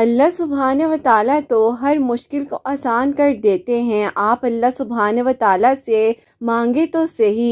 अल्लाह सुबहान व ताली तो हर मुश्किल को आसान कर देते हैं आप अल्लाह सुबहान व से मांगे तो सही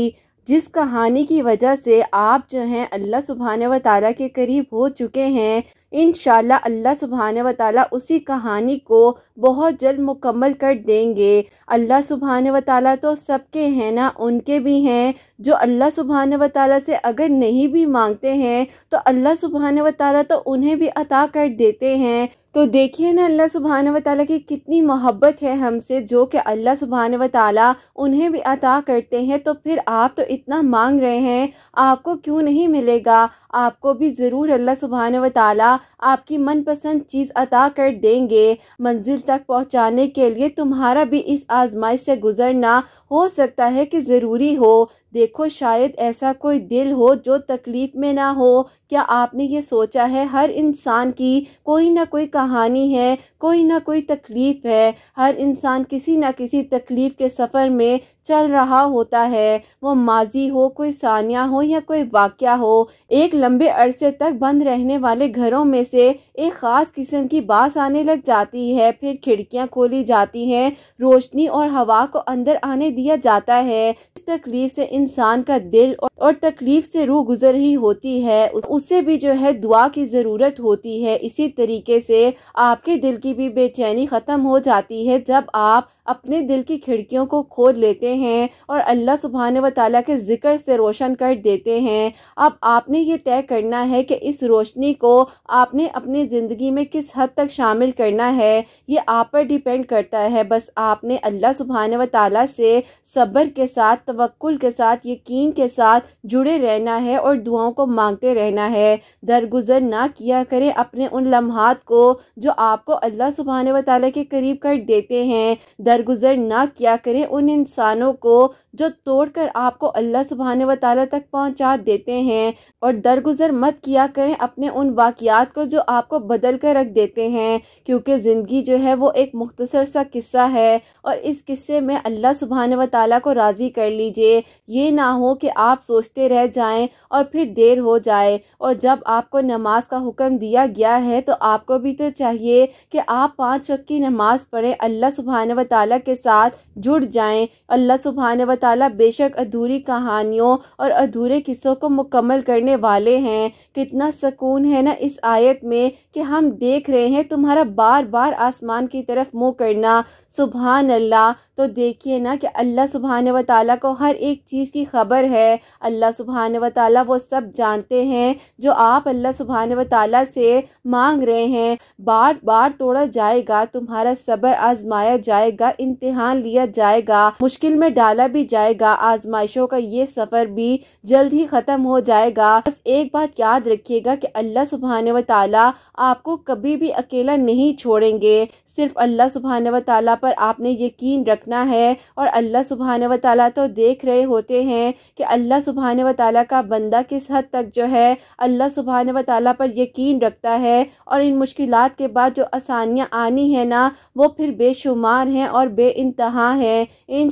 जिस कहानी की वजह से आप जो हैं अल्लाह सुबहान व ताली के करीब हो चुके हैं इन अल्लाह सुबहान व ताली उसी कहानी को बहुत जल्द मुकम्मल कर देंगे अल्लाह सुबहान व ताली तो सबके हैं ना उनके भी हैं जो अल्लाह सुबहान व ताली से अगर नहीं भी मांगते हैं तो अल्लाह सुबहान व ताली तो उन्हें भी अता कर देते हैं तो देखिए ना अल्लाह सुबहान व ताली की कितनी मोहब्बत है हमसे जो कि अल्लाह सुबहान व ताली उन्हें भी अता करते हैं तो फिर आप तो इतना मांग रहे हैं आपको क्यों नहीं मिलेगा आपको भी ज़रूर अल्लाह सुबहान व ताली आपकी मनपसंद चीज़ अता कर देंगे मंजिल तक पहुँचाने के लिए तुम्हारा भी इस आजमाइश से गुजरना हो सकता है कि ज़रूरी हो देखो शायद ऐसा कोई दिल हो जो तकलीफ़ में ना हो क्या आपने ये सोचा है हर इंसान की कोई ना कोई कहानी है कोई ना कोई तकलीफ़ है हर इंसान किसी ना किसी तकलीफ़ के सफ़र में चल रहा होता है वो माजी हो कोई सानिया हो या कोई वाकया हो एक लंबे अरसे तक बंद रहने वाले घरों में से एक ख़ास किस्म की बास आने लग जाती है फिर खिड़कियां खोली जाती हैं रोशनी और हवा को अंदर आने दिया जाता है इस तकलीफ़ से इंसान का दिल और तकलीफ से रूह गुजर रही होती है उससे भी जो है दुआ की ज़रूरत होती है इसी तरीके से आपके दिल की भी बेचैनी ख़त्म हो जाती है जब आप अपने दिल की खिड़कियों को खोल लेते हैं और अल्लाह सुबहान व ताली के ज़िक्र से रोशन कर देते हैं अब आपने ये तय करना है कि इस रोशनी को आपने अपनी ज़िंदगी में किस हद तक शामिल करना है ये आप पर डिपेंड करता है बस आपने अल्लाह सुबहान व ताली से सब्र के साथ तवक्ल के साथ यकीन के साथ जुड़े रहना है और दुआओं को मांगते रहना है दरगुजर ना किया करें अपने उन लम्हात को जो आपको अल्लाह सुबहान व ताली के करीब कर देते हैं दर दरगुजर ना किया करें उन इंसानों को जो तोड़कर आपको अल्लाह सुबहान व ताली तक पहुँचा देते हैं और दरगुजर मत किया करें अपने उन वाक़ात को जो आपको बदल कर रख देते हैं क्योंकि ज़िंदगी जो है वो एक मुख्तसर सा किस्सा है और इस किस्से में अल्लाह सुबहान व ताली को राज़ी कर लीजिए ये ना हो कि आप सोचते रह जाएं और फिर देर हो जाए और जब आपको नमाज का हुक्म दिया गया है तो आपको भी तो चाहिए कि आप पाँच वक्त की नमाज़ पढ़ें अल्लाह सुबहान व ताली के साथ जुड़ जाएँ अल्लाह सुबहान व ताला बेशक अधूरी कहानियों और अधूरे किस्सों को मुकम्मल करने वाले हैं कितना सुकून है ना इस आयत में कि हम देख रहे हैं तुम्हारा बार बार आसमान की तरफ मुँह करना सुबहान अल्लाह तो देखिए ना कि अल्लाह सुबहान व ताली को हर एक चीज़ की खबर है अल्लाह सुबहान व ताली वो सब जानते हैं जो आप अल्लाह सुबहान व ताली से मांग रहे हैं बार बार तोड़ा जाएगा तुम्हारा सब्र आजमाया जाएगा इम्तहान लिया जाएगा मुश्किल में डाला भी जाएगा आजमाइशों का ये सफ़र भी जल्द ही ख़त्म हो जाएगा बस एक बात याद रखिएगा कि अल्लाह सुबहान व आपको कभी भी अकेला नहीं छोड़ेंगे सिर्फ अल्लाह सुबहान व ताली पर आपने यकीन रखना है और अल्लाह सुबहान व ताली तो देख रहे होते हैं कि अल्लाह सुबहान व ताली का बंदा किस हद तक जो है अल्लाह सुबहान व ताली पर यकीन रखता है और इन मुश्किल के बाद जो आसानियाँ आनी है ना वो फिर बेशुमार हैं और बे इंतहा हैं इन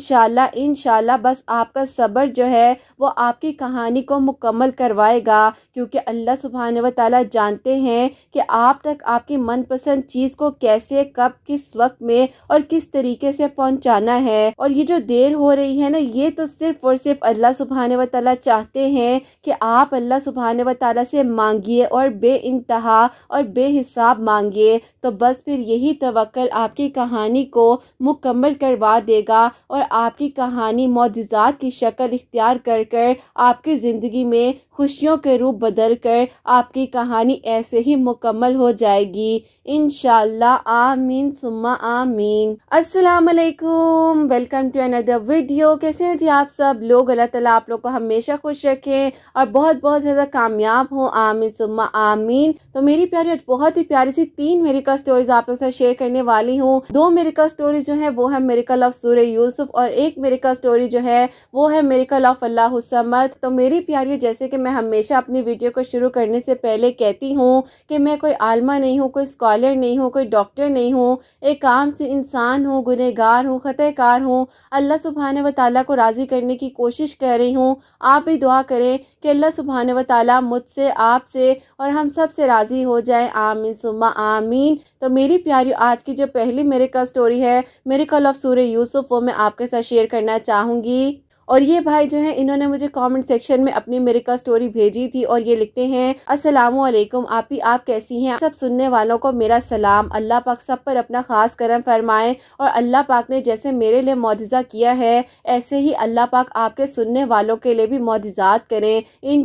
इन बस आपका सब्र जो है वो आपकी कहानी को मुकम्मल करवाएगा क्योंकि अल्लाह सुबहान व ताली जानते हैं कि आप तक आपकी मनपसंद चीज़ को कैसे कब किस वक्त में और किस तरीके से पहुंचाना है और ये जो देर हो रही है ना ये तो सिर्फ और सिर्फ अल्लाह सुबहान व ताली चाहते हैं कि आप अल्लाह सुबहान व ताली से मांगिए और बे इंतहा और बेहिसाब मांगिए तो बस फिर यही तवक्ल आपकी कहानी को मुकम्मल करवा देगा और आपकी कहानी मोजात की शक्ल इख्तियार कर कर आपकी ज़िंदगी में खुशियों के रूप बदल कर आपकी कहानी ऐसे ही मुकम्मल हो जाएगी इन आमीन आमीन सुम्मा आमीन असलकुम वेलकम टू अनदर वीडियो कैसे हैं जी आप सब लोग अल्लाह ताला आप लोग को हमेशा खुश रखें और बहुत बहुत ज़्यादा कामयाब हों आमीन सुम्मा आमीन तो मेरी प्यारी आज बहुत ही प्यारी सी तीन मेरिकल स्टोरीज आप लोग साथ शेयर करने वाली हूँ दो मेरिकल स्टोरीज जो है वो है मेरिकल ऑफ सूर्य यूसुफ और एक मेरिकल स्टोरी जो है वो है मेरिकल ऑफ अल्लाह समद तो मेरी प्यारी जैसे कि मैं हमेशा अपनी वीडियो को शुरू करने से पहले कहती हूँ कि मैं कोई आलमा नहीं हूँ कोई स्कॉलर नहीं हूँ कोई डॉक्टर नहीं हूँ हो एक आम से इंसान हो गुनहगार हो ख़तःकार हो अल्लाह सुबहान व ताली को राज़ी करने की कोशिश कर रही हूँ आप भी दुआ करें कि अल्लाह सुबहान व ताली मुझसे आपसे और हम सब से राज़ी हो जाए आमीन सुम्मा आमीन तो मेरी प्यारी आज की जो पहली मेरे का स्टोरी है मेरे कल ऑफ सूर्य यूसुफ वो मैं आपके साथ शेयर करना चाहूँगी और ये भाई जो है इन्होंने मुझे कमेंट सेक्शन में अपनी मेरिका स्टोरी भेजी थी और ये लिखते हैं असलम आप ही आप कैसी हैं सब सुनने वालों को मेरा सलाम अल्लाह पाक सब पर अपना खास करम फरमाए और अल्लाह पाक ने जैसे मेरे लिए मुआजा किया है ऐसे ही अल्लाह पाक आपके सुनने वालों के लिए भी मुआजात करें इन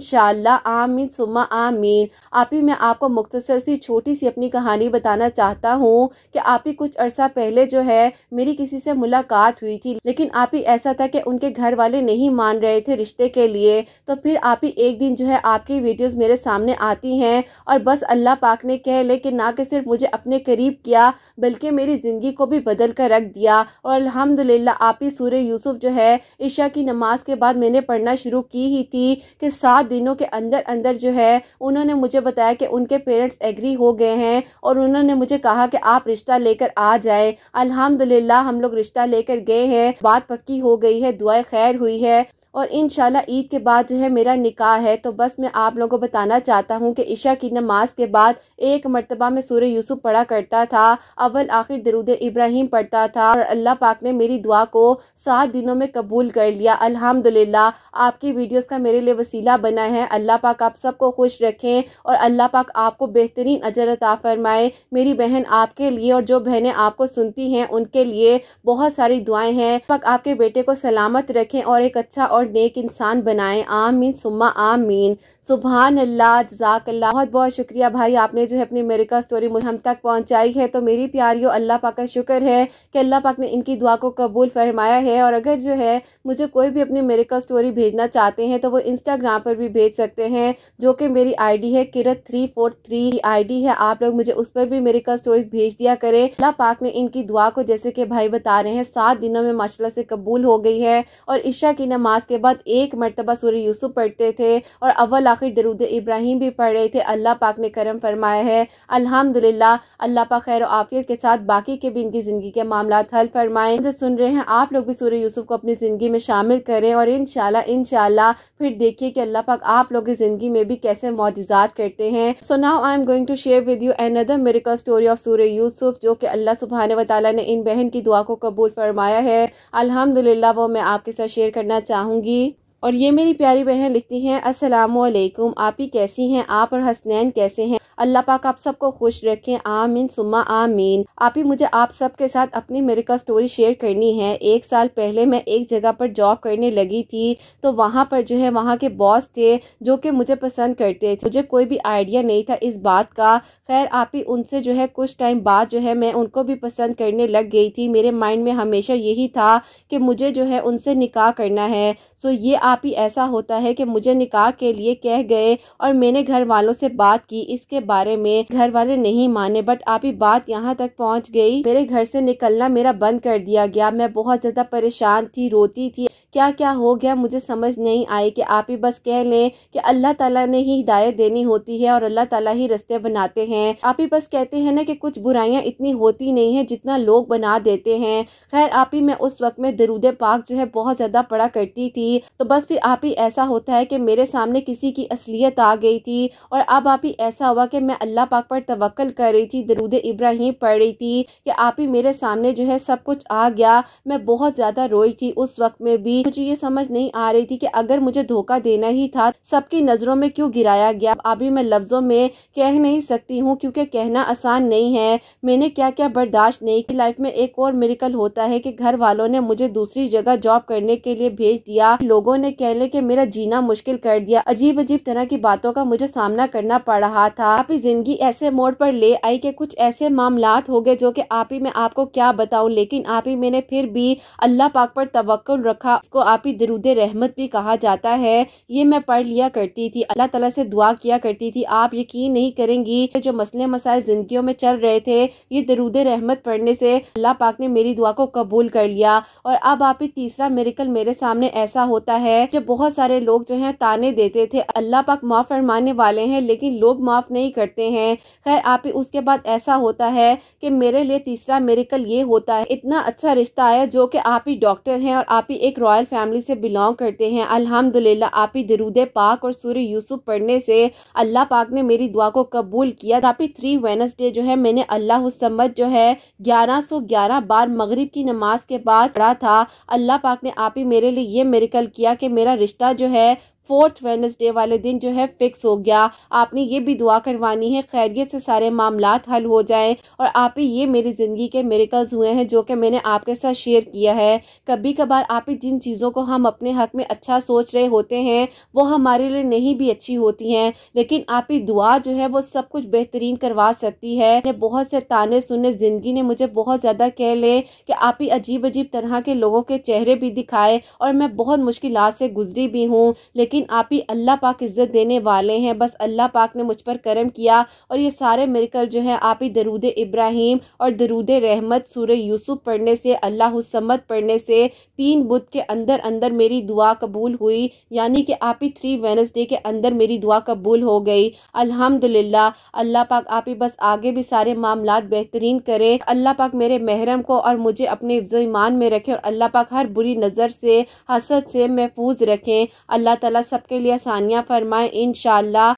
आमीन सुमा आमीन आप ही मैं आपको मुख्तसर सी छोटी सी अपनी कहानी बताना चाहता हूँ कि आप ही कुछ अरसा पहले जो है मेरी किसी से मुलाकात हुई थी लेकिन आप ही ऐसा था कि उनके घर वाले वाले नहीं मान रहे थे रिश्ते के लिए तो फिर आप ही एक दिन जो है आपकी वीडियोस मेरे सामने आती हैं और बस अल्लाह पाक ने कह ले कि ना कि सिर्फ मुझे अपने करीब किया बल्कि मेरी ज़िंदगी को भी बदल कर रख दिया और अलहमदिल्ला आप ही सूर्य यूसुफ जो है ईशा की नमाज के बाद मैंने पढ़ना शुरू की ही थी कि सात दिनों के अंदर अंदर जो है उन्होंने मुझे बताया कि उनके पेरेंट्स एग्री हो गए हैं और उन्होंने मुझे कहा कि आप रिश्ता लेकर आ जाए अलहमदिल्ला हम लोग रिश्ता लेकर गए हैं बात पक्की हो गई है दुआ खैर हुई है और इन ईद के बाद जो है मेरा निकाह है तो बस मैं आप लोगों को बताना चाहता हूँ कि ईशा की नमाज के बाद एक मरतबा में सूर्य यूसुफ पढ़ा करता था अव्वल आखिर दरूद इब्राहिम पढ़ता था और अल्लाह पाक ने मेरी दुआ को सात दिनों में कबूल कर लिया अल्हम्दुलिल्लाह आपकी वीडियोस का मेरे लिए वसीला बना है अल्लाह पाक आप सबको खुश रखें और अल्लाह पाक आपको बेहतरीन अजरता फरमाए मेरी बहन आपके लिए और जो बहनें आपको सुनती हैं उनके लिए बहुत सारी दुआएं हैं पाक आपके बेटे को सलामत रखें और एक अच्छा और नेक इंसान बनाएं आमीन सुम्मा आमीन सुबहान अल्लाह अल्लाह बहुत बहुत शुक्रिया भाई आपने जो है अपनी मेरिका स्टोरी हम तक पहुंचाई है तो मेरी प्यारियों अल्लाह पाक का शुक्र है कि अल्लाह पाक ने इनकी दुआ को कबूल फरमाया है और अगर जो है मुझे कोई भी अपनी मेरिका स्टोरी भेजना चाहते हैं तो वो इंस्टाग्राम पर भी भेज सकते हैं जो कि मेरी आई है किरत थ्री फोर थ्री आई है आप लोग मुझे उस पर भी मेरिका स्टोरीज भेज दिया करें अल्लाह पाक ने इनकी दुआ को जैसे कि भाई बता रहे हैं सात दिनों में माशाला से कबूल हो गई है और ईशा की नमाज के बाद एक मरतबा सूर्य यूसुफ पढ़ते थे और अव्वल आखिर दरुद इब्राहिम भी पढ़ रहे थे अल्लाह पाक ने करम फरमाया है अल्हम्दुलिल्लाह अल्लाह पाक खैर आफियत के साथ बाकी के भी इनकी ज़िंदगी के मामला हल फरमाए जो सुन रहे हैं आप लोग भी सूर्य यूसुफ को अपनी ज़िंदगी में शामिल करें और इन शाह फिर देखिए कि अल्लाह पाक आप लोग की ज़िंदगी में भी कैसे मुआजात करते हैं so now I am going to share with you another miracle story of सूर्य यूसुफ जो कि अल्लाह सुबहान वाली ने इन बहन की दुआ को कबूल फरमाया है अल्हम्दुलिल्लाह वो मैं आपके साथ शेयर करना चाहूंगी और ये मेरी प्यारी बहन लिखती हैं अस्सलाम वालेकुम आप ही कैसी हैं आप और हसनैन कैसे हैं अल्लाह पाक आप सबको खुश रखें आमीन सुमा आमीन आप ही मुझे आप सबके साथ अपनी मेरे का स्टोरी शेयर करनी है एक साल पहले मैं एक जगह पर जॉब करने लगी थी तो वहाँ पर जो है वहाँ के बॉस थे जो कि मुझे पसंद करते थे मुझे कोई भी आइडिया नहीं था इस बात का खैर आप ही उनसे जो है कुछ टाइम बाद जो है मैं उनको भी पसंद करने लग गई थी मेरे माइंड में हमेशा यही था कि मुझे जो है उनसे निकाह करना है सो ये आप ही ऐसा होता है कि मुझे निकाह के लिए कह गए और मैंने घर वालों से बात की इसके बारे में घर वाले नहीं माने बट आपकी बात यहाँ तक पहुँच गई मेरे घर से निकलना मेरा बंद कर दिया गया मैं बहुत ज्यादा परेशान थी रोती थी क्या क्या हो गया मुझे समझ नहीं आई कि आप ही बस कह लें कि अल्लाह ताला ने ही हिदायत देनी होती है और अल्लाह ताला ही रस्ते बनाते हैं आप ही बस कहते हैं ना कि कुछ बुराइयां इतनी होती नहीं है जितना लोग बना देते हैं खैर आप ही मैं उस वक्त में दरूद पाक जो है बहुत ज़्यादा पड़ा करती थी तो बस फिर आप ही ऐसा होता है कि मेरे सामने किसी की असलियत आ गई थी और अब आप ही ऐसा हुआ कि मैं अल्लाह पाक पर तवक्ल कर रही थी दरूद इब्राहिम पढ़ रही थी कि आप ही मेरे सामने जो है सब कुछ आ गया मैं बहुत ज़्यादा रोई थी उस वक्त में भी थी मुझे ये समझ नहीं आ रही थी कि अगर मुझे धोखा देना ही था सबकी नजरों में क्यों गिराया गया अभी मैं लफ्जों में कह नहीं सकती हूँ क्योंकि कहना आसान नहीं है मैंने क्या क्या बर्दाश्त नहीं की लाइफ में एक और मेरिकल होता है की घर वालों ने मुझे दूसरी जगह जॉब करने के लिए भेज दिया लोगों ने कह लिया के मेरा जीना मुश्किल कर दिया अजीब अजीब तरह की बातों का मुझे सामना करना पड़ रहा था ही जिंदगी ऐसे मोड़ पर ले आई के कुछ ऐसे मामला हो गए जो कि आप ही मैं आपको क्या बताऊं लेकिन आप ही मैंने फिर भी अल्लाह पाक पर तवक्कुल रखा जिसको आप ही दरुद रहमत भी कहा जाता है ये मैं पढ़ लिया करती थी अल्लाह तला से दुआ किया करती थी आप यकीन नहीं करेंगी जो मसले मसाइल जिंदगी में चल रहे थे ये दरुद रहमत पढ़ने से अल्लाह पाक ने मेरी दुआ को कबूल कर लिया और अब आप ही तीसरा मेरिकल मेरे सामने ऐसा होता है जब बहुत सारे लोग जो है ताने देते थे अल्लाह पाक माफ फरमाने वाले हैं लेकिन लोग माफ नहीं करते हैं खैर आप ही उसके बाद ऐसा होता है कि मेरे लिए तीसरा मेरिकल ये होता है इतना अच्छा रिश्ता आया जो कि आप ही डॉक्टर हैं और आप ही एक रॉयल मोबाइल फैमिली से बिलोंग करते हैं अल्हम्दुलिल्लाह आप ही दरूद पाक और सूर्य यूसुफ पढ़ने से अल्लाह पाक ने मेरी दुआ को कबूल किया आप ही थ्री वेनसडे जो है मैंने अल्लाह सम्मत जो है ग्यारह सौ ग्यारह बार मगरब की नमाज के बाद पढ़ा था अल्लाह पाक ने आप ही मेरे लिए ये मेरिकल किया कि मेरा रिश्ता जो है फोर्थ वेनसडे वाले दिन जो है फिक्स हो गया आपने ये भी दुआ करवानी है खैरियत से सारे मामला हल हो जाए और आप ही ये मेरी ज़िंदगी के मेरिकल्स हुए हैं जो कि मैंने आपके साथ शेयर किया है कभी कभार आप ही जिन चीज़ों को हम अपने हक में अच्छा सोच रहे होते हैं वो हमारे लिए नहीं भी अच्छी होती हैं लेकिन आप ही दुआ जो है वो सब कुछ बेहतरीन करवा सकती है मैंने बहुत से ताने सुने ज़िंदगी ने मुझे बहुत ज़्यादा कह ले कि आप ही अजीब अजीब तरह के लोगों के चेहरे भी दिखाए और मैं बहुत मुश्किल से गुजरी भी हूँ लेकिन यकीन आप ही अल्लाह पाक इज़्ज़त देने वाले हैं बस अल्लाह पाक ने मुझ पर करम किया और ये सारे मेरिकल जो है आप ही दरूद इब्राहिम और दरूद रहमत सूर्य यूसुफ पढ़ने से अल्लाह सम्मत पढ़ने से तीन बुद्ध के अंदर अंदर मेरी दुआ कबूल हुई यानी कि आप ही थ्री वेनसडे के अंदर मेरी दुआ कबूल हो गई अल्हम्दुलिल्लाह अल्लाह पाक आप ही बस आगे भी सारे मामला बेहतरीन करे अल्लाह पाक मेरे महरम को और मुझे अपने ईमान में रखे और अल्लाह पाक हर बुरी नज़र से हसद से महफूज रखें अल्लाह तला सबके लिए आसानियाँ फरमाए इन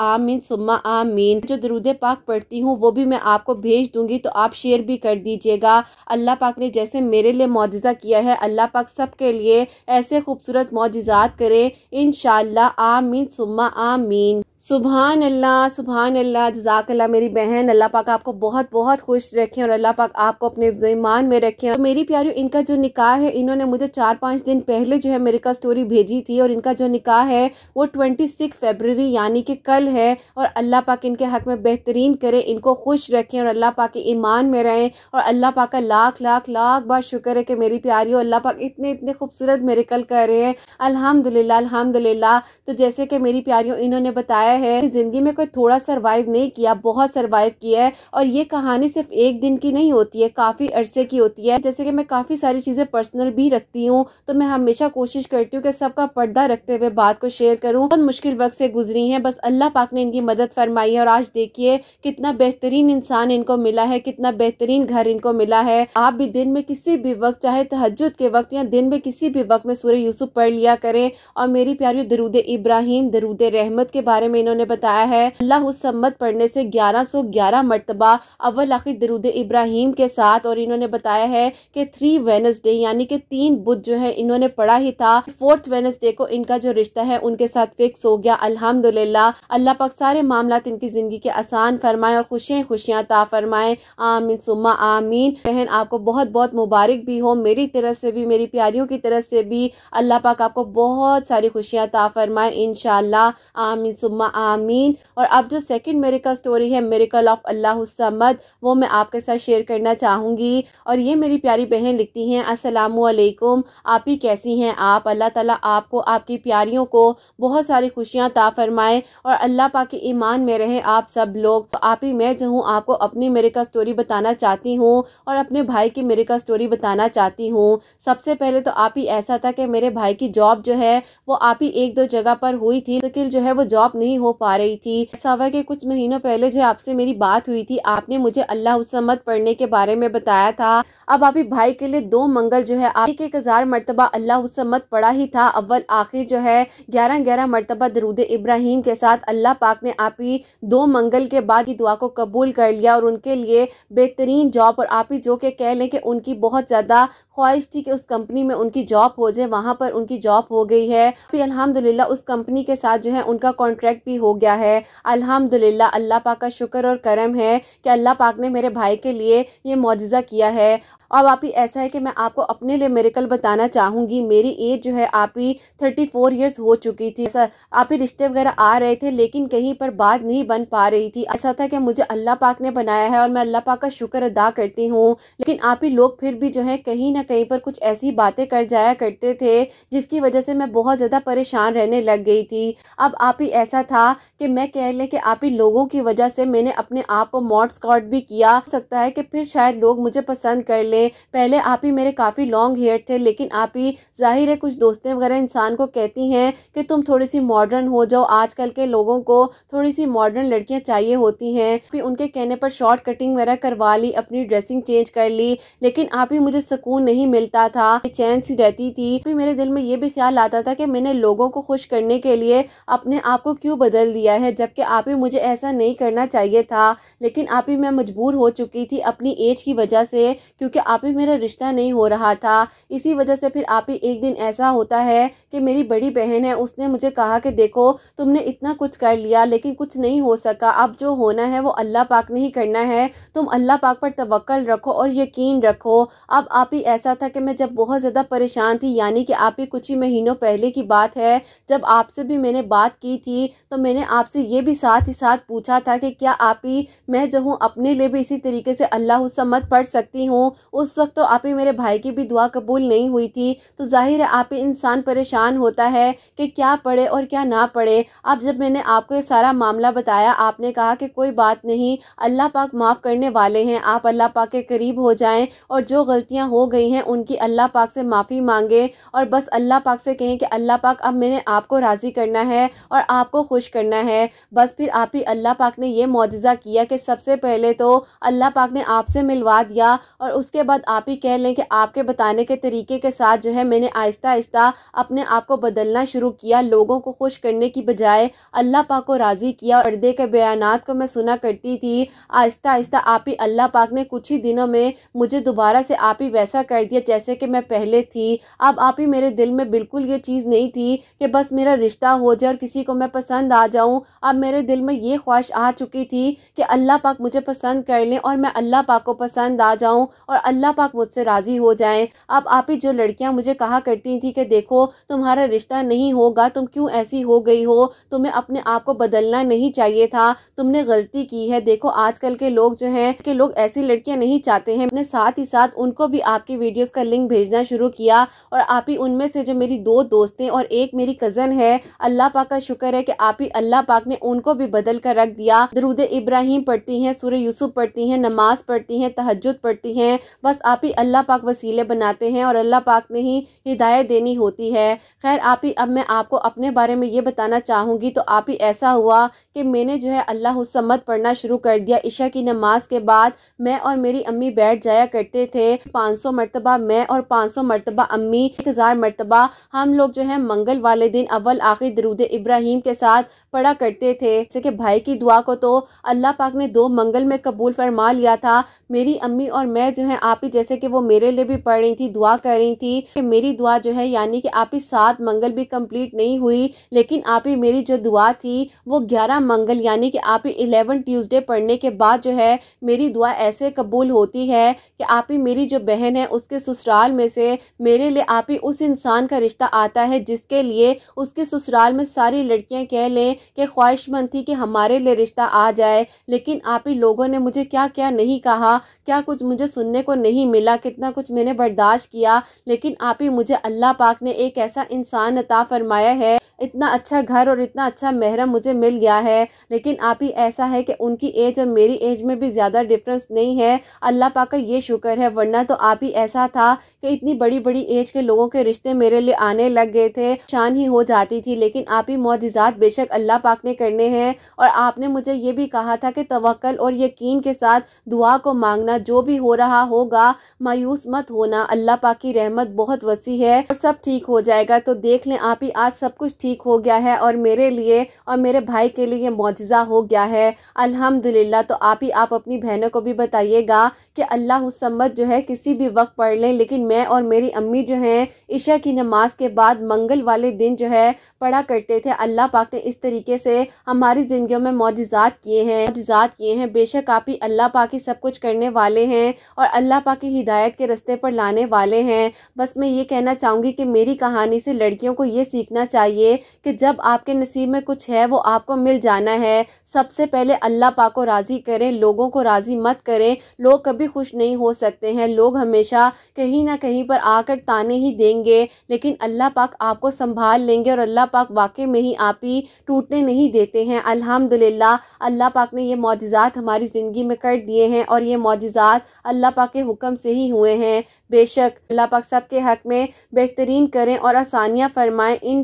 आमीन सुम्मा आमीन जो दरूद पाक पढ़ती हूँ वो भी मैं आपको भेज दूंगी तो आप शेयर भी कर दीजिएगा अल्लाह पाक ने जैसे मेरे लिए मुआजा किया है अल्लाह पाक सबके लिए ऐसे खूबसूरत मुआजात करे इन आमीन सुम्मा आमीन सुबहान अल्लाह सुबहान अल्लाह जजाकल्ला मेरी बहन अल्लाह पाक आपको बहुत बहुत खुश रखे और अल्लाह पाक आपको अपने जयमान में रखे तो मेरी प्यारी इनका जो निकाह है इन्होंने मुझे चार पाँच दिन पहले जो है मेरे का स्टोरी भेजी थी और इनका जो निकाह है वो ट्वेंटी सिक्स फेबररी यानी कि कल है और अल्लाह पाक इनके हक़ में बेहतरीन करे इनको खुश रखें और अल्लाह पाक के ईमान में रहें और अल्लाह पाक का लाख लाख लाख बार शुक्र है कि मेरी प्यारी हो अल्लाह पाक इतने इतने खूबसूरत मेरे कल कर रहे हैं अल्हम्दुलिल्लाह अल्हम्दुलिल्लाह तो जैसे कि मेरी प्यारियों इन्होंने बताया है ज़िंदगी में कोई थोड़ा सर्वाइव नहीं किया बहुत सर्वाइव किया है और ये कहानी सिर्फ एक दिन की नहीं होती है काफ़ी अरसे की होती है जैसे कि मैं काफ़ी सारी चीज़ें पर्सनल भी रखती हूँ तो मैं हमेशा कोशिश करती हूँ कि सबका पर्दा रखते हुए बात को शेयर शेयर करूँ बहुत मुश्किल वक्त से गुजरी है बस अल्लाह पाक ने इनकी मदद फरमाई है और आज देखिए कितना बेहतरीन इंसान इनको मिला है कितना बेहतरीन घर इनको मिला है आप भी दिन में किसी भी वक्त चाहे तहजद के वक्त या दिन में किसी भी वक्त में सूर्य यूसुफ पढ़ लिया करें और मेरी प्यारी दरूद इब्राहिम दरूद रहमत के बारे में इन्होंने बताया है अल्लाह सम्मत पढ़ने से ग्यारह सौ ग्यारह मरतबा अव्वल आखिर दरूद इब्राहिम के साथ और इन्होंने बताया है कि थ्री वेनसडे यानी कि तीन बुध जो है इन्होंने पढ़ा ही था फोर्थ वेनसडे को इनका जो रिश्ता है उन उनके साथ फिक्स हो गया अल्हम्दुलिल्लाह अल्लाह पाक सारे मामला इनकी ज़िंदगी के आसान फरमाए और खुशियाँ खुशियाँ ता फरमाए आमीन सुमा आमीन बहन आपको बहुत बहुत मुबारक भी हो मेरी तरफ से भी मेरी प्यारियों की तरफ से भी अल्लाह पाक आपको बहुत सारी खुशियाँ ता फरमाए इन आमीन सुमा आमीन और अब जो सेकेंड का स्टोरी है मेरिकल ऑफ अल्लाह समद वो मैं आपके साथ शेयर करना चाहूँगी और ये मेरी प्यारी बहन लिखती हैं असलकुम आप ही कैसी हैं आप अल्लाह ताला आपको आपकी प्यारियों को बहुत सारी खुशियाँ ता फरमाएँ और अल्लाह पा के ईमान में रहें आप सब लोग तो आप ही मैं जो हूँ आपको अपनी मेरे का स्टोरी बताना चाहती हूँ और अपने भाई की मेरे का स्टोरी बताना चाहती हूँ सबसे पहले तो आप ही ऐसा था कि मेरे भाई की जॉब जो है वो आप ही एक दो जगह पर हुई थी लेकिन तो जो है वो जॉब नहीं हो पा रही थी सवा के कुछ महीनों पहले जो आपसे मेरी बात हुई थी आपने मुझे अल्लाह उसमत पढ़ने के बारे में बताया था अब आप ही भाई के लिए दो मंगल जो है एक एक हजार मरतबा अल्लाह उसमत पढ़ा ही था अव्वल आखिर जो है ग्यारह ग्यारह ग्यारह मरतबा दरूद इब्राहिम के साथ अल्लाह पाक ने आप ही दो मंगल के बाद ही दुआ को कबूल कर लिया और उनके लिए बेहतरीन जॉब और आप ही जो कि कह लें कि उनकी बहुत ज़्यादा ख्वाहिश थी कि उस कंपनी में उनकी जॉब हो जाए वहाँ पर उनकी जॉब हो गई है फिर अलहमदिल्ला उस कंपनी के साथ जो है उनका कॉन्ट्रैक्ट भी हो गया है अलहमदिल्ला अल्लाह पाक का शुक्र और करम है कि अल्लाह पाक ने मेरे भाई के लिए ये मुआजा किया है अब आप ही ऐसा है कि मैं आपको अपने लिए कल बताना चाहूँगी मेरी एज जो है आप ही थर्टी फोर ईयर्स हो चुकी थी ऐसा आप ही रिश्ते वगैरह आ रहे थे लेकिन कहीं पर बात नहीं बन पा रही थी ऐसा था कि मुझे अल्लाह पाक ने बनाया है और मैं अल्लाह पाक का शुक्र अदा करती हूँ लेकिन आप ही लोग फिर भी जो है कहीं ना कहीं पर कुछ ऐसी बातें कर जाया करते थे जिसकी वजह से मैं बहुत ज़्यादा परेशान रहने लग गई थी अब आप ही ऐसा था कि मैं कह लें कि आप ही लोगों की वजह से मैंने अपने आप को मॉड स्कॉट भी किया सकता है कि फिर शायद लोग मुझे पसंद कर लें पहले आप ही मेरे काफ़ी लॉन्ग हेयर थे लेकिन आप ही जाहिर है कुछ दोस्तें वगैरह इंसान को कहती हैं कि तुम थोड़ी सी मॉडर्न हो जाओ आजकल के लोगों को थोड़ी सी मॉडर्न लड़कियाँ चाहिए होती हैं फिर उनके कहने पर शॉर्ट कटिंग वगैरह करवा ली अपनी ड्रेसिंग चेंज कर ली लेकिन आप ही मुझे सुकून नहीं मिलता था चैन सी रहती थी फिर मेरे दिल में ये भी ख्याल आता था कि मैंने लोगों को खुश करने के लिए अपने आप को क्यों बदल दिया है जबकि आप ही मुझे ऐसा नहीं करना चाहिए था लेकिन आप ही मैं मजबूर हो चुकी थी अपनी एज की वजह से क्योंकि आप ही मेरा रिश्ता नहीं हो रहा था इसी वजह से फिर आप ही एक दिन ऐसा होता है कि मेरी बड़ी बहन है उसने मुझे कहा कि देखो तुमने इतना कुछ कर लिया लेकिन कुछ नहीं हो सका अब जो होना है वो अल्लाह पाक ने ही करना है तुम अल्लाह पाक पर तवक्ल रखो और यकीन रखो अब आप ही ऐसा था कि मैं जब बहुत ज़्यादा परेशान थी यानी कि आप ही कुछ ही महीनों पहले की बात है जब आपसे भी मैंने बात की थी तो मैंने आपसे ये भी साथ ही साथ पूछा था कि क्या आप ही मैं जो हूँ अपने लिए भी इसी तरीके से अल्लाह समत पढ़ सकती हूँ उस वक्त तो आप ही मेरे भाई की भी दुआ कबूल नहीं हुई थी तो जाहिर है आप ही इंसान परेशान परेशान होता है कि क्या पढ़े और क्या ना पढ़े अब जब मैंने आपको ये सारा मामला बताया आपने कहा कि कोई बात नहीं अल्लाह पाक माफ़ करने वाले हैं आप अल्लाह पाक के करीब हो जाएं और जो गलतियां हो गई हैं उनकी अल्लाह पाक से माफ़ी मांगे और बस अल्लाह पाक से कहें कि अल्लाह पाक अब मैंने आपको राज़ी करना है और आपको खुश करना है बस फिर आप ही अल्लाह पाक ने यह मुआजा किया कि सबसे पहले तो अल्लाह पाक ने आपसे मिलवा दिया और उसके बाद आप ही कह लें कि आपके बताने के तरीके के साथ जो है मैंने आहिस्ता आहिस्ता अपने आपको बदलना शुरू किया लोगों को खुश करने की बजाय अल्लाह पाक को राज़ी किया और पर्दे के बयान को मैं सुना करती थी आहिस्ता आहिस्ता आप ही अल्लाह पाक ने कुछ ही दिनों में मुझे दोबारा से आप ही वैसा कर दिया जैसे कि मैं पहले थी अब आप ही मेरे दिल में बिल्कुल ये चीज़ नहीं थी कि बस मेरा रिश्ता हो जाए और किसी को मैं पसंद आ जाऊँ अब मेरे दिल में ये ख्वाहिश आ चुकी थी कि अल्लाह पाक मुझे पसंद कर लें और मैं अल्लाह पाक को पसंद आ जाऊँ और अल्लाह पाक मुझसे राज़ी हो जाए अब आप ही जो लड़कियाँ मुझे कहा करती थी कि देखो तो तुम्हारा रिश्ता नहीं होगा तुम क्यों ऐसी हो गई हो तुम्हें अपने आप को बदलना नहीं चाहिए था तुमने गलती की है देखो आजकल के लोग जो हैं के लोग ऐसी लड़कियां नहीं चाहते हैं मैंने साथ ही साथ उनको भी आपकी वीडियोस का लिंक भेजना शुरू किया और आप ही उनमें से जो मेरी दो दोस्तें और एक मेरी कज़न है अल्लाह पाक का शुक्र है कि आप ही अल्लाह पाक ने उनको भी बदल कर रख दिया दरूद इब्राहिम पढ़ती हैं सूर्य यूसुफ पढ़ती हैं नमाज पढ़ती हैं तहजद पढ़ती हैं बस आप ही अल्लाह पाक वसीले बनाते हैं और अल्लाह पाक ने ही हिदायत देनी होती है खैर आप ही अब मैं आपको अपने बारे में ये बताना चाहूँगी तो आप ही ऐसा हुआ कि मैंने जो है अल्लाह सम्मत पढ़ना शुरू कर दिया इशा की नमाज के बाद मैं और मेरी अम्मी बैठ जाया करते थे 500 मरतबा मैं और 500 मरतबा अम्मी एक हज़ार मरतबा हम लोग जो है मंगल वाले दिन अव्वल आखिर दरूद इब्राहिम के साथ पढ़ा करते थे जैसे कि भाई की दुआ को तो अल्लाह पाक ने दो मंगल में कबूल फरमा लिया था मेरी अम्मी और मैं जो है आप ही जैसे कि वो मेरे लिए भी पढ़ रही थी दुआ कर रही थी कि मेरी दुआ जो है यानी कि आप ही सात मंगल भी कम्प्लीट नहीं हुई लेकिन आप ही मेरी जो दुआ थी वो ग्यारह मंगल यानी कि आप ही इलेवन ट्यूसडे पढ़ने के बाद जो है मेरी दुआ ऐसे कबूल होती है कि आप ही मेरी जो बहन है उसके ससुराल में से मेरे लिए आप ही उस इंसान का रिश्ता आता है जिसके लिए उसके ससुराल में सारी लड़कियां कह लें कि ख्वाहिशमंद थी कि हमारे लिए रिश्ता आ जाए लेकिन आप ही लोगों ने मुझे क्या क्या नहीं कहा क्या कुछ मुझे सुनने को नहीं मिला कितना कुछ मैंने बर्दाश्त किया लेकिन आप ही मुझे अल्लाह पाक ने एक ऐसा इंसान अता फरमाया है इतना अच्छा घर और इतना अच्छा महरम मुझे मिल गया है लेकिन आप ही ऐसा है कि उनकी एज और मेरी एज में भी ज़्यादा डिफरेंस नहीं है अल्लाह पाक का ये शुक्र है वरना तो आप ही ऐसा था कि इतनी बड़ी बड़ी एज के लोगों के रिश्ते मेरे लिए आने लग गए थे शान ही हो जाती थी लेकिन आप ही मोजात बेशक अल्लाह पाक ने करने हैं और आपने मुझे ये भी कहा था कि तवक्ल और यकीन के साथ दुआ को मांगना जो भी हो रहा होगा मायूस मत होना अल्लाह पाक की रहमत बहुत वसी है और सब ठीक हो जाएगा तो देख लें आप ही आज सब कुछ ठीक हो गया है और मेरे लिए और मेरे भाई के लिए मुआजा हो गया है अल्हम्दुलिल्लाह तो आप ही आप अपनी बहनों को भी बताइएगा कि अल्लाह सम्मत जो है किसी भी वक्त पढ़ लें लेकिन मैं और मेरी अम्मी जो हैं ईशा की नमाज के बाद मंगल वाले दिन जो है पढ़ा करते थे अल्लाह पाक ने इस तरीके से हमारी जिंदगी में मुआजात किए हैं मुआजात किए हैं बेशक आप ही अल्लाह पाक ही सब कुछ करने वाले हैं और अल्लाह पाक की हिदायत के रस्ते पर लाने वाले हैं बस मैं ये कहना चाहूँगी कि मेरी कहानी से लड़कियों को ये सीखना चाहिए चाहिए कि जब आपके नसीब में कुछ है वो आपको मिल जाना है सबसे पहले अल्लाह पाक को राज़ी करें लोगों को राज़ी मत करें लोग कभी खुश नहीं हो सकते हैं लोग हमेशा कहीं ना कहीं पर आकर ताने ही देंगे लेकिन अल्लाह पाक आपको संभाल लेंगे और अल्लाह पाक वाकई में ही आप ही टूटने नहीं देते हैं अल्हम्दुलिल्लाह अल्लाह पाक ने ये मोजात हमारी ज़िंदगी में कर दिए हैं और ये मोजात अल्लाह पाक के हुक्म से ही हुए हैं बेशक अल्लाह पाक सब के हक में बेहतरीन करें और आसानियाँ फरमाएँ इन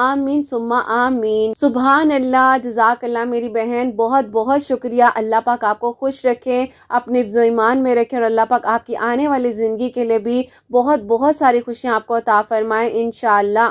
आमीन सुम्मा आमीन सुबह अल्लाह जजाक अल्लाह मेरी बहन बहुत बहुत शुक्रिया अल्लाह पाक आपको खुश रखे अपने ईमान में रखे और अल्लाह पाक आपकी आने वाली ज़िंदगी के लिए भी बहुत बहुत सारी खुशियाँ आपको अता फरमाए इन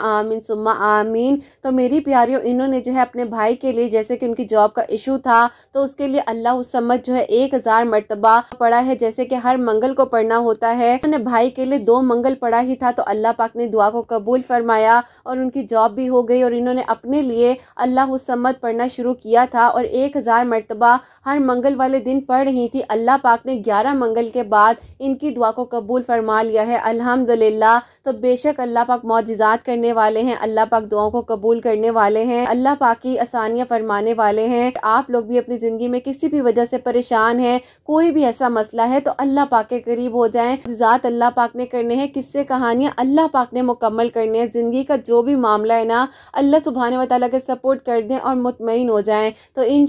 आमीन सुम्मा आमीन तो मेरी प्यारियों इन्होंने जो है अपने भाई के लिए जैसे कि उनकी जॉब का इशू था तो उसके लिए अल्लाह उस समझ जो है एक हज़ार मरतबा पढ़ा है जैसे कि हर मंगल को पढ़ना होता है उन्होंने भाई के लिए दो मंगल पढ़ा ही था तो अल्लाह पाक ने दुआ को कबूल फरमाया और उनकी जॉब भी हो गई और इन्होंने अपने लिए अल्लाह सम्मत पढ़ना शुरू किया था और एक हज़ार मरतबा हर मंगल वाले दिन पढ़ रही थी अल्लाह पाक ने ग्यारह मंगल के बाद इनकी दुआ को कबूल फरमा लिया है अल्हम्दुलिल्लाह तो बेशक अल्लाह पाक मोजात करने वाले हैं अल्लाह पाक दुआओं को कबूल करने वाले हैं अल्लाह पाक की आसानियाँ फरमाने वाले हैं आप लोग भी अपनी ज़िंदगी में किसी भी वजह से परेशान हैं कोई भी ऐसा मसला है तो अल्लाह पाक के करीब हो जाए ज़ात अल्लाह पाक ने करने हैं किससे कहानियाँ अल्लाह पाक ने मुकम्मल करने हैं ज़िंदगी का जो भी मामला है ना अपना अल्लाह सुबहान वाली के सपोर्ट कर दें और मुतमिन हो जाए तो इन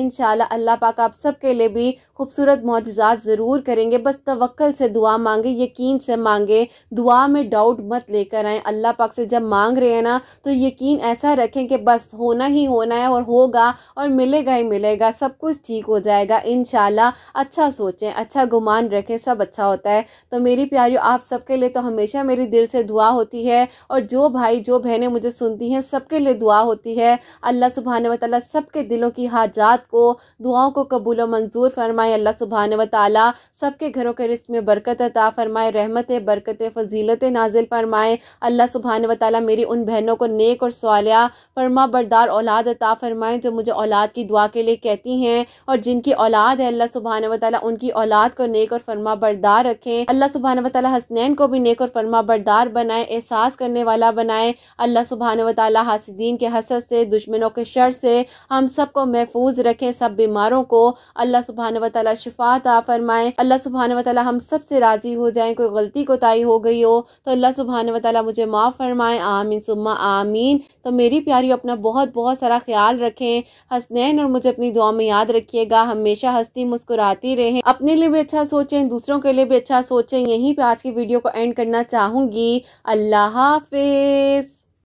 इन अल्लाह पाक आप सब के लिए भी खूबसूरत मुआजात ज़रूर करेंगे बस तवक्ल से दुआ मांगे यकीन से मांगे दुआ में डाउट मत लेकर आएँ अल्लाह पाक से जब मांग रहे हैं ना तो यकीन ऐसा रखें कि बस होना ही होना है और होगा और मिलेगा ही मिलेगा सब कुछ ठीक हो जाएगा इन अच्छा सोचें अच्छा गुमान रखें सब अच्छा होता है तो मेरी प्यारियों आप सबके लिए तो हमेशा मेरी दिल से दुआ होती है और जो भाई जो बहनें मुझे सुन सुनती हैं सबके लिए दुआ होती है अल्लाह सुबहान वाली सबके दिलों की हाजात को दुआओं को कबूल मंजूर फरमाए अल्लाह सुबहान वाली सबके घरों के रिस्क में बरकत अता फरमाए रहमत बरकत फजीलत नाजिल फरमाए अल्लाह सुबहान वाली मेरी उन बहनों को नेक और सवालिया फरमा बरदार औलाद अता फरमाए जो मुझे औलाद की दुआ के लिए कहती हैं और जिनकी औलाद है अल्लाह सुबहान वाली उनकी औलाद को नेक और फरमा बरदार रखें अल्लाह सुबहान वाली हसनैन को भी नेक और फरमा बरदार बनाए एहसास करने वाला बनाए अल्लाह सुबहान सुबहान व के हसद से दुश्मनों के शर से हम सबको महफूज रखें सब बीमारों को अल्लाह सुबहान वाली शिफात आ फरमाएं अल्लाह सुबहान वाली हम सब से राज़ी हो जाए कोई गलती कोताही हो गई हो तो अल्लाह सुबहान वाली मुझे माफ़ फरमाएं आमीन सुम्मा आमीन तो मेरी प्यारी अपना बहुत बहुत सारा ख्याल रखें हसनैन और मुझे अपनी दुआ में याद रखिएगा हमेशा हंसती मुस्कुराती रहें अपने लिए भी अच्छा सोचें दूसरों के लिए भी अच्छा सोचें यहीं पे आज की वीडियो को एंड करना चाहूँगी अल्लाह हाफिज